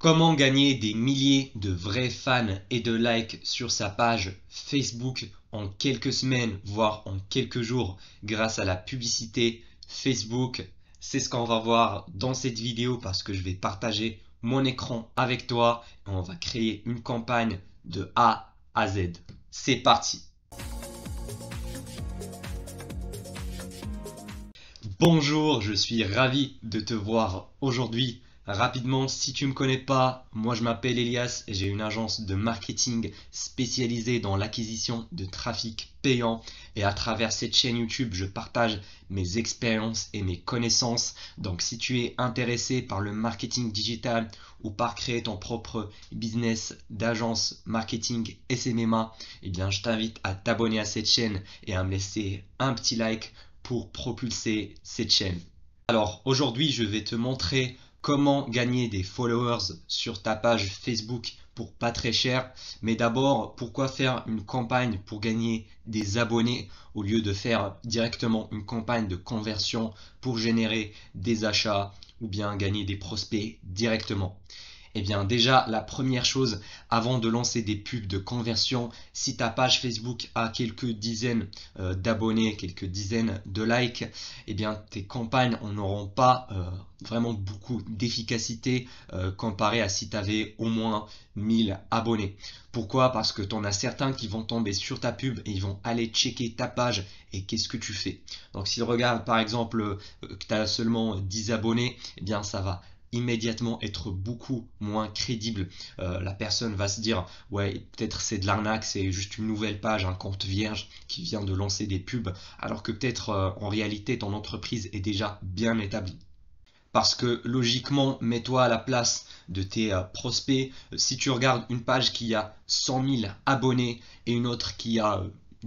Comment gagner des milliers de vrais fans et de likes sur sa page Facebook en quelques semaines, voire en quelques jours, grâce à la publicité Facebook C'est ce qu'on va voir dans cette vidéo parce que je vais partager mon écran avec toi et on va créer une campagne de A à Z. C'est parti Bonjour, je suis ravi de te voir aujourd'hui Rapidement, si tu ne me connais pas, moi je m'appelle Elias, j'ai une agence de marketing spécialisée dans l'acquisition de trafic payant et à travers cette chaîne YouTube, je partage mes expériences et mes connaissances. Donc si tu es intéressé par le marketing digital ou par créer ton propre business d'agence marketing SMMA, eh bien je t'invite à t'abonner à cette chaîne et à me laisser un petit like pour propulser cette chaîne. Alors aujourd'hui, je vais te montrer comment gagner des followers sur ta page Facebook pour pas très cher. Mais d'abord, pourquoi faire une campagne pour gagner des abonnés au lieu de faire directement une campagne de conversion pour générer des achats ou bien gagner des prospects directement eh bien déjà, la première chose, avant de lancer des pubs de conversion, si ta page Facebook a quelques dizaines euh, d'abonnés, quelques dizaines de likes, eh bien tes campagnes n'auront pas euh, vraiment beaucoup d'efficacité euh, comparé à si tu avais au moins 1000 abonnés. Pourquoi Parce que tu en as certains qui vont tomber sur ta pub et ils vont aller checker ta page et qu'est-ce que tu fais. Donc s'ils regardent par exemple que tu as seulement 10 abonnés, eh bien ça va immédiatement être beaucoup moins crédible. Euh, la personne va se dire ouais peut-être c'est de l'arnaque, c'est juste une nouvelle page, un compte vierge qui vient de lancer des pubs, alors que peut-être euh, en réalité ton entreprise est déjà bien établie. Parce que logiquement, mets-toi à la place de tes euh, prospects. Si tu regardes une page qui a 100 000 abonnés et une autre qui a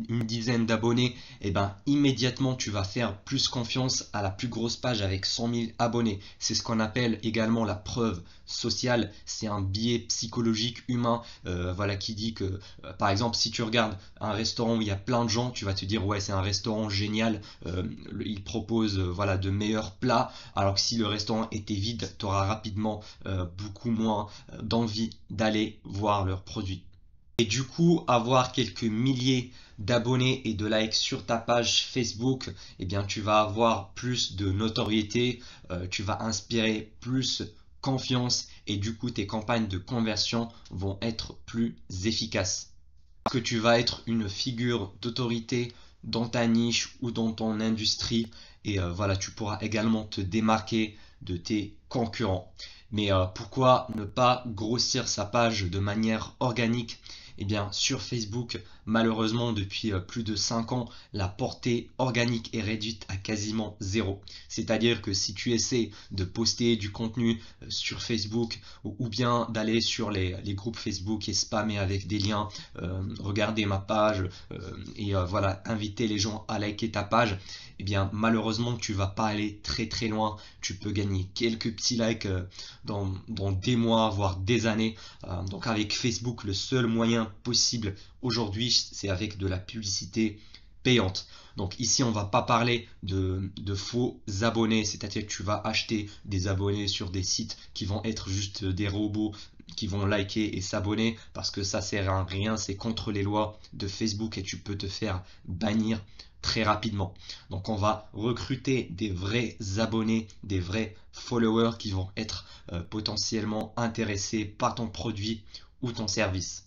une dizaine d'abonnés, et eh ben immédiatement tu vas faire plus confiance à la plus grosse page avec 100 000 abonnés. C'est ce qu'on appelle également la preuve sociale. C'est un biais psychologique humain, euh, voilà qui dit que euh, par exemple si tu regardes un restaurant où il y a plein de gens, tu vas te dire ouais c'est un restaurant génial, euh, il propose euh, voilà de meilleurs plats, alors que si le restaurant était vide, tu auras rapidement beaucoup moins d'envie d'aller voir leurs produits et du coup avoir quelques milliers d'abonnés et de likes sur ta page Facebook, eh bien tu vas avoir plus de notoriété, euh, tu vas inspirer plus confiance et du coup tes campagnes de conversion vont être plus efficaces. Parce que tu vas être une figure d'autorité dans ta niche ou dans ton industrie et euh, voilà, tu pourras également te démarquer de tes concurrents. Mais euh, pourquoi ne pas grossir sa page de manière organique et eh bien, sur Facebook, malheureusement, depuis euh, plus de cinq ans, la portée organique est réduite à quasiment zéro. C'est-à-dire que si tu essaies de poster du contenu euh, sur Facebook ou, bien d'aller sur les, groupes Facebook et spammer avec des liens, regarder ma page et voilà, inviter les gens à liker ta page, et eh bien, malheureusement, tu vas pas aller très très loin. Tu peux gagner quelques like likes euh, dans, des mois, voire des années. Euh, donc avec Facebook, le seul moyen possible aujourd'hui, c'est avec de la publicité payante. Donc ici, on va pas parler de, de faux abonnés, c'est-à-dire que tu vas acheter des abonnés sur des sites qui vont être juste des robots qui vont liker et s'abonner parce que ça sert à rien, c'est contre les lois de Facebook et tu peux te faire bannir très rapidement. Donc on va recruter des vrais abonnés, des vrais followers qui vont être euh, potentiellement intéressés par ton produit ou ton service.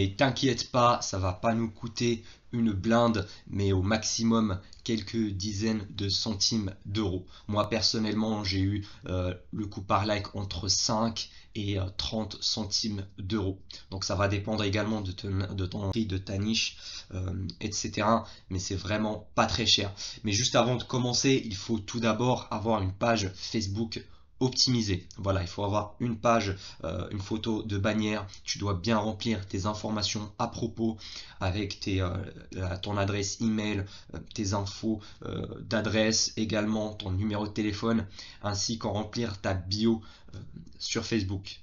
Et t'inquiète pas, ça va pas nous coûter une blinde, mais au maximum quelques dizaines de centimes d'euros. Moi personnellement, j'ai eu euh, le coup par like entre 5 et 30 euh, centimes d'euros. Donc ça va dépendre également de, ton, de ton prix, de ta niche, euh, etc. Mais c'est vraiment pas très cher. Mais juste avant de commencer, il faut tout d'abord avoir une page Facebook optimiser. Voilà, il faut avoir une page, euh, une photo de bannière. Tu dois bien remplir tes informations à propos avec tes, euh, ton adresse email, euh, tes infos d'adresse également, ton numéro de téléphone, ainsi qu'en remplir ta bio sur Facebook.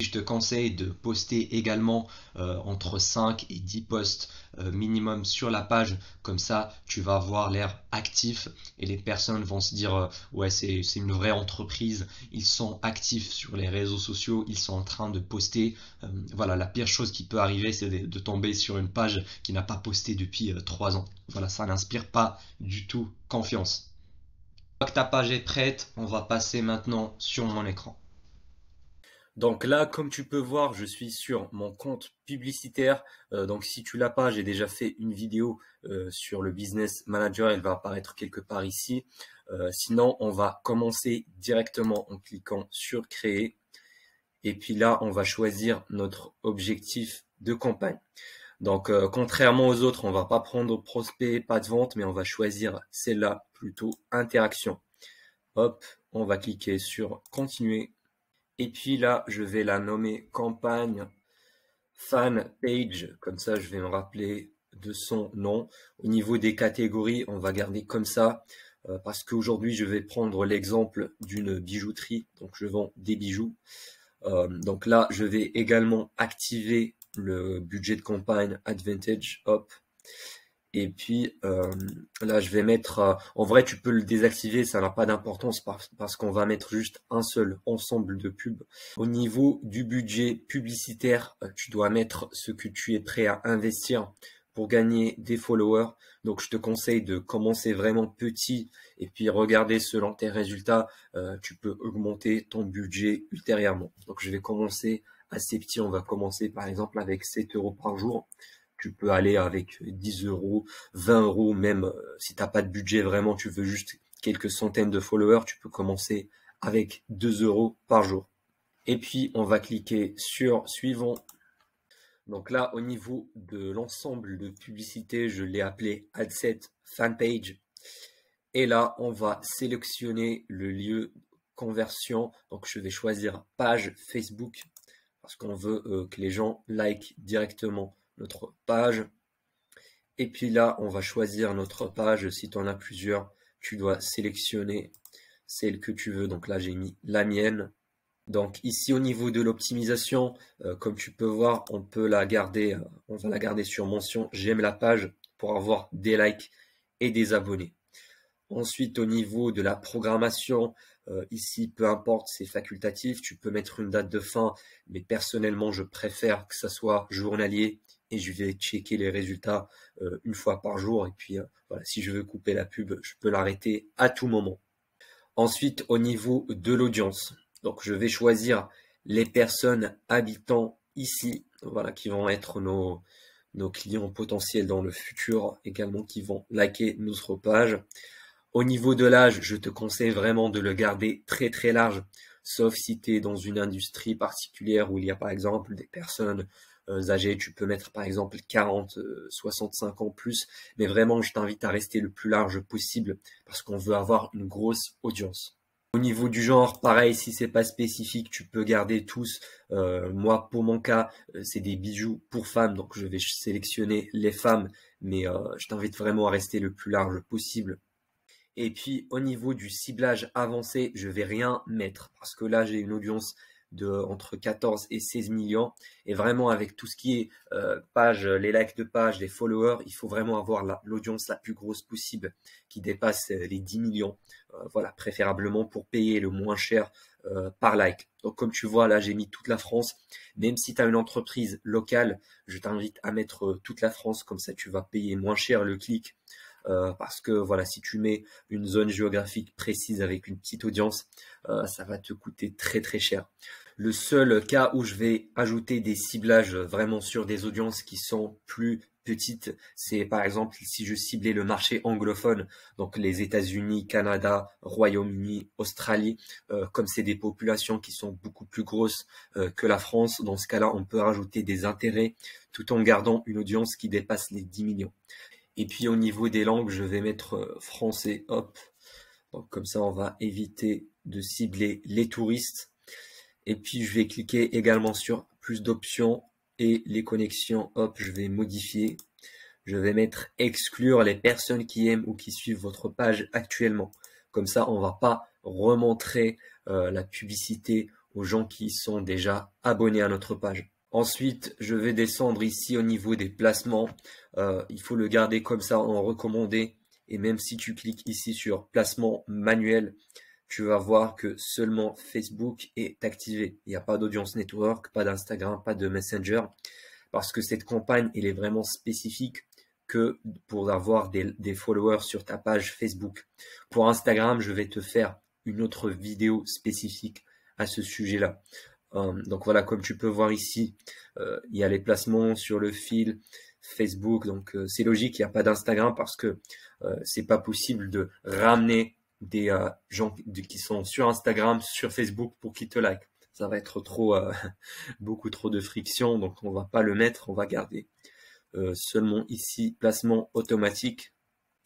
Je te conseille de poster également euh, entre 5 et 10 posts euh, minimum sur la page. Comme ça, tu vas avoir l'air actif et les personnes vont se dire euh, ouais c'est une vraie entreprise, ils sont actifs sur les réseaux sociaux, ils sont en train de poster. voilà, la pire chose qui peut arriver, c'est de, tomber sur une page qui n'a pas posté depuis 3 ans. Voilà, ça n'inspire pas du tout confiance. Une que ta page est prête, on va passer maintenant sur mon écran. Donc là, comme tu peux voir, je suis sur mon compte publicitaire. Euh, donc si tu l'as pas, j'ai déjà fait une vidéo euh, sur le business manager. Elle va apparaître quelque part ici. Euh, sinon, on va commencer directement en cliquant sur créer. Et puis là, on va choisir notre objectif de campagne. Donc, contrairement aux autres, on va pas prendre prospect, pas de vente, mais on va choisir celle-là plutôt interaction. Hop, on va cliquer sur continuer et puis là, je vais la nommer campagne fan page. Comme ça, je vais me rappeler de son nom. Au niveau des catégories, on va garder comme ça. Euh, parce qu'aujourd'hui, je vais prendre l'exemple d'une bijouterie. Donc, je vends des bijoux. Euh, donc là, je vais également activer le budget de campagne Advantage. Hop. Et puis euh, là, je vais mettre. Euh, en vrai, tu peux le désactiver, ça n'a pas d'importance parce, qu'on va mettre juste un seul ensemble de pubs. Au niveau du budget publicitaire, euh, tu dois mettre ce que tu es prêt à investir pour gagner des followers. Donc, je te conseille de commencer vraiment petit et puis regarder selon tes résultats, tu peux augmenter ton budget ultérieurement. Donc, je vais commencer assez petit. On va commencer par exemple avec 7 euros par jour tu peux aller avec 10 euros, 20 euros, même euh, si tu n'as pas de budget vraiment, tu veux juste quelques centaines de followers, tu peux commencer avec 2 euros par jour. Et puis on va cliquer sur suivant. Donc là, au niveau de l'ensemble de publicité, je l'ai appelé AdSet Fanpage. Et là, on va sélectionner le lieu conversion. Donc je vais choisir page Facebook parce qu'on veut euh, que les gens like directement notre page. Et puis là, on va choisir notre page. Si tu en as plusieurs, tu dois sélectionner celle que tu veux. Donc là, j'ai mis la mienne. Donc ici, au niveau de l'optimisation, euh, comme tu peux voir, on peut la garder. Euh, on va la garder sur mention j'aime la page pour avoir des likes et des abonnés. Ensuite, au niveau de la programmation, euh, ici, peu importe, c'est facultatif, tu peux mettre une date de fin, mais personnellement, je préfère que ça soit journalier et je vais checker les résultats euh, une fois par jour. Et puis, euh, voilà, si je veux couper la pub, je peux l'arrêter à tout moment. Ensuite, au niveau de l'audience, donc je vais choisir les personnes habitant ici, voilà, qui vont être nos, nos clients potentiels dans le futur, également qui vont liker notre page. Au niveau de l'âge, je te conseille vraiment de le garder très très large, sauf si tu es dans une industrie particulière où il y a par exemple des personnes euh, âgées, tu peux mettre par exemple 40, 65 euh, ans plus, mais vraiment je t'invite à rester le plus large possible parce qu'on veut avoir une grosse audience. Au niveau du genre, pareil, si c'est pas spécifique, tu peux garder tous. Euh, moi, pour mon cas, c'est des bijoux pour femmes, donc je vais sélectionner les femmes, mais je t'invite vraiment à rester le plus large possible et puis au niveau du ciblage avancé, je vais rien mettre parce que là j'ai une audience de entre 14 et 16 millions. Et vraiment avec tout ce qui est euh, page, les likes de page, les followers, il faut vraiment avoir l'audience la, plus grosse possible qui dépasse euh, les 10 millions. Euh, voilà, préférablement pour payer le moins cher par like. Donc comme tu vois, là j'ai mis toute la France. Même si tu as une entreprise locale, je t'invite à mettre toute la France, comme ça tu vas payer moins cher le clic euh, parce que voilà, si tu mets une zone géographique précise avec une petite audience, euh, ça va te coûter très très cher. Le seul cas où je vais ajouter des ciblages vraiment sur des audiences qui sont plus petites, c'est par exemple si je ciblais le marché anglophone, donc les États-Unis, Canada, Royaume-Uni, Australie, euh, comme c'est des populations qui sont beaucoup plus grosses que la France, dans ce cas-là, on peut rajouter des intérêts tout en gardant une audience qui dépasse les 10 millions. Et puis au niveau des langues, je vais mettre euh, français, hop. Donc comme ça, on va éviter de cibler les touristes. Et puis je vais cliquer également sur plus d'options et les connexions, hop, je vais modifier. Je vais mettre exclure les personnes qui aiment ou qui suivent votre page actuellement. Comme ça, on va pas remontrer euh, la publicité aux gens qui sont déjà abonnés à notre page. Ensuite, je vais descendre ici au niveau des placements. Euh, il faut le garder comme ça en recommandé. Et même si tu cliques ici sur placement manuel, tu vas voir que seulement Facebook est activé. Il n'y a pas d'audience network, pas d'Instagram, pas de Messenger. Parce que cette campagne, elle est vraiment spécifique que pour avoir des followers sur ta page Facebook. Pour Instagram, je vais te faire une autre vidéo spécifique à ce sujet-là. Hein, donc voilà, comme tu peux voir ici, euh, il y a les placements sur le fil, Facebook. Donc euh, c'est logique, il n'y a pas d'Instagram parce que euh, c'est pas possible de ramener des gens qui sont sur Instagram, sur Facebook pour qu'ils te like. Ça va être trop beaucoup trop de friction, donc on va pas le mettre, on va garder seulement ici placement automatique.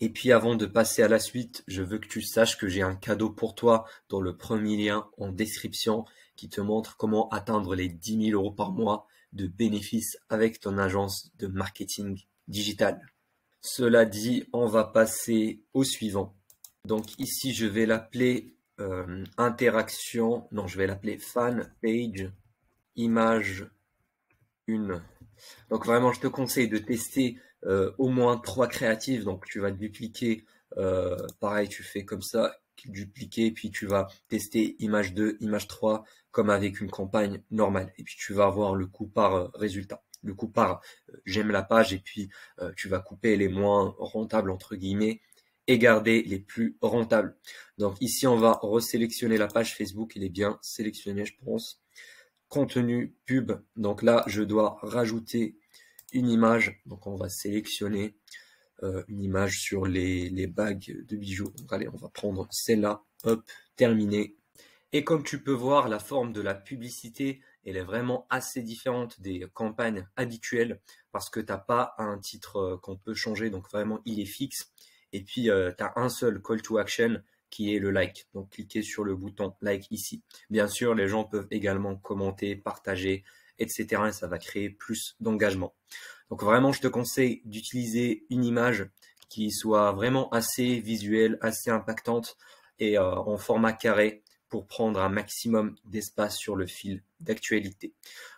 Et puis avant de passer à la suite, je veux que tu saches que j'ai un cadeau pour toi dans le premier lien en description qui te montre comment atteindre les 10 000 euros par mois de bénéfices avec ton agence de marketing digital. Cela dit, on va passer au suivant. Donc ici, je vais l'appeler euh, interaction, non, je vais l'appeler fan page image 1. Donc vraiment, je te conseille de tester euh, au moins trois créatives. Donc tu vas dupliquer, euh, pareil, tu fais comme ça, dupliquer, puis tu vas tester image 2, image 3, comme avec une campagne normale. Et puis tu vas avoir le coût par euh, résultat. Le coup par euh, j'aime la page, et puis euh, tu vas couper les moins rentables, entre guillemets, et garder les plus rentables. Donc ici, on va resélectionner la page Facebook. Il est bien sélectionné, je pense. Contenu pub. Donc là, je dois rajouter une image. Donc on va sélectionner euh, une image sur les, bagues de bijoux. allez, on va prendre celle-là. Hop, terminé. Et comme tu peux voir, la forme de la publicité, elle est vraiment assez différente des campagnes habituelles parce que tu n'as pas un titre euh, qu'on peut changer. Donc vraiment, il est fixe. Et puis, euh, tu as un seul call to action qui est le like. Donc, cliquez sur le bouton like ici. Bien sûr, les gens peuvent également commenter, partager, etc. Et ça va créer plus d'engagement. Donc vraiment, je te conseille d'utiliser une image qui soit vraiment assez visuelle, assez impactante et euh, en format carré pour prendre un maximum d'espace sur le fil d'actualité.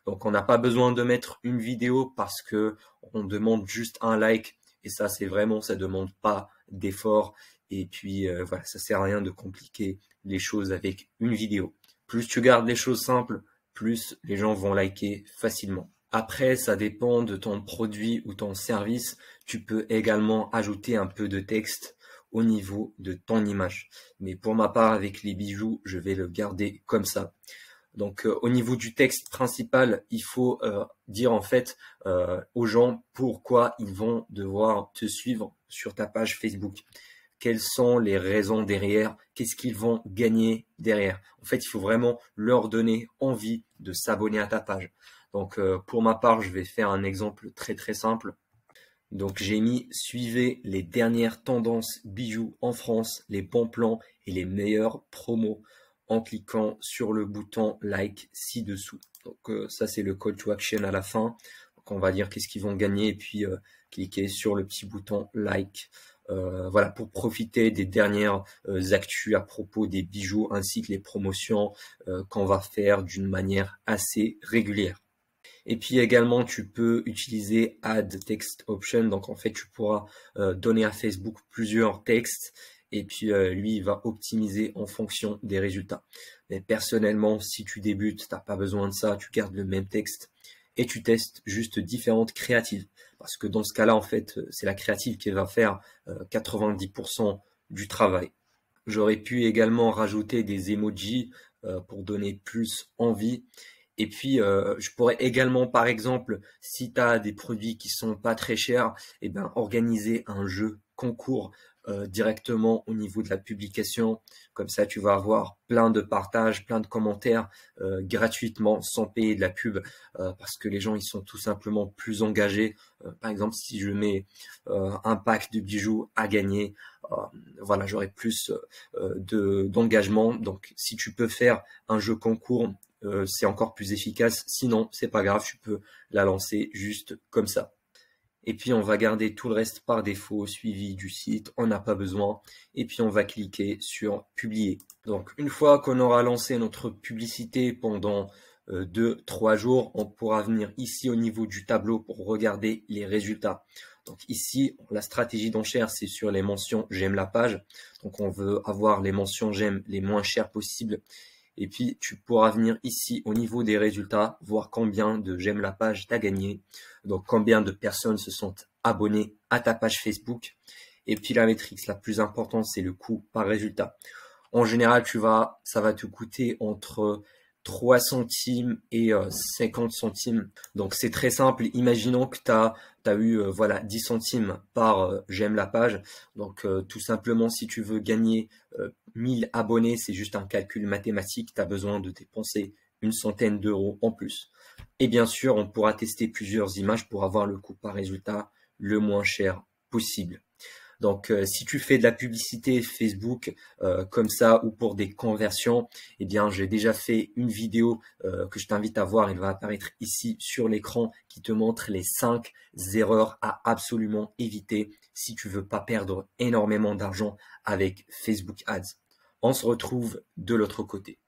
Donc on n'a pas besoin de mettre une vidéo parce que on demande juste un like et ça c'est vraiment ça demande pas d'effort et puis euh, voilà, ça sert à rien de compliquer les choses avec une vidéo. Plus tu gardes les choses simples, plus les gens vont liker facilement. Après, ça dépend de ton produit ou ton service. Tu peux également ajouter un peu de texte au niveau de ton image. Mais pour ma part, avec les bijoux, je vais le garder comme ça. Donc euh, au niveau du texte principal, il faut euh, dire en fait euh, aux gens pourquoi ils vont devoir te suivre sur ta page Facebook quelles sont les raisons derrière, qu'est-ce qu'ils vont gagner derrière. En fait, il faut vraiment leur donner envie de s'abonner à ta page. Donc, euh, pour ma part, je vais faire un exemple très très simple. Donc, j'ai mis suivez les dernières tendances bijoux en France, les bons plans et les meilleures promos en cliquant sur le bouton like ci-dessous. Donc, euh, ça, c'est le call to action à la fin. Donc, on va dire qu'est-ce qu'ils vont gagner et puis euh, cliquer sur le petit bouton like. Euh, voilà, pour profiter des dernières euh, actus à propos des bijoux ainsi que les promotions euh, qu'on va faire d'une manière assez régulière. Et puis également, tu peux utiliser Add Text Option. Donc en fait, tu pourras euh, donner à Facebook plusieurs textes et puis lui il va optimiser en fonction des résultats. Mais personnellement, si tu débutes, n'as pas besoin de ça, tu gardes le même texte et tu testes juste différentes créatives. Parce que dans ce cas-là, en fait, euh, c'est la créative qui va faire 90% euh, du travail. J'aurais pu également rajouter des emojis euh, pour donner plus envie. Et puis, je pourrais également, par exemple, si tu as des produits qui sont pas très chers, et eh ben, organiser un jeu concours euh, directement au niveau de la publication. Comme ça, tu vas avoir plein de partages, plein de commentaires euh, gratuitement, sans payer de la pub, euh, parce que les gens, ils sont tout simplement plus engagés. par exemple, si je mets un pack de bijoux à gagner, voilà, j'aurai plus d'engagement. Donc, si tu peux faire un jeu concours, c'est encore plus efficace. Sinon, c'est pas grave, tu peux la lancer juste comme ça et puis on va garder tout le reste par défaut suivi du site, on n'a pas besoin, et puis on va cliquer sur publier. Donc une fois qu'on aura lancé notre publicité pendant 2-3 euh, jours, on pourra venir ici au niveau du tableau pour regarder les résultats. Donc ici, la stratégie d'enchère, c'est sur les mentions j'aime la page. Donc on veut avoir les mentions j'aime les moins chères possibles et puis, tu pourras venir ici au niveau des résultats, voir combien de j'aime la page t'as gagné. Donc, combien de personnes se sont abonnées à ta page Facebook. Et puis, la métrique la plus importante, c'est le coût par résultat. En général, tu vas, ça va te coûter entre 3 centimes et 50 euh, centimes. Donc c'est très simple. Imaginons que tu as, eu euh, voilà 10 centimes par euh, j'aime la page. Donc tout simplement si tu veux gagner 1000 abonnés, c'est juste un calcul mathématique, tu as besoin de dépenser une centaine d'euros en plus. Et bien sûr, on pourra tester plusieurs images pour avoir le coût par résultat le moins cher possible. Donc, euh, si tu fais de la publicité Facebook euh, comme ça ou pour des conversions, eh bien, j'ai déjà fait une vidéo euh, que je t'invite à voir. Elle va apparaître ici sur l'écran qui te montre les 5 erreurs à absolument éviter si tu veux pas perdre énormément d'argent avec Facebook Ads. On se retrouve de l'autre côté.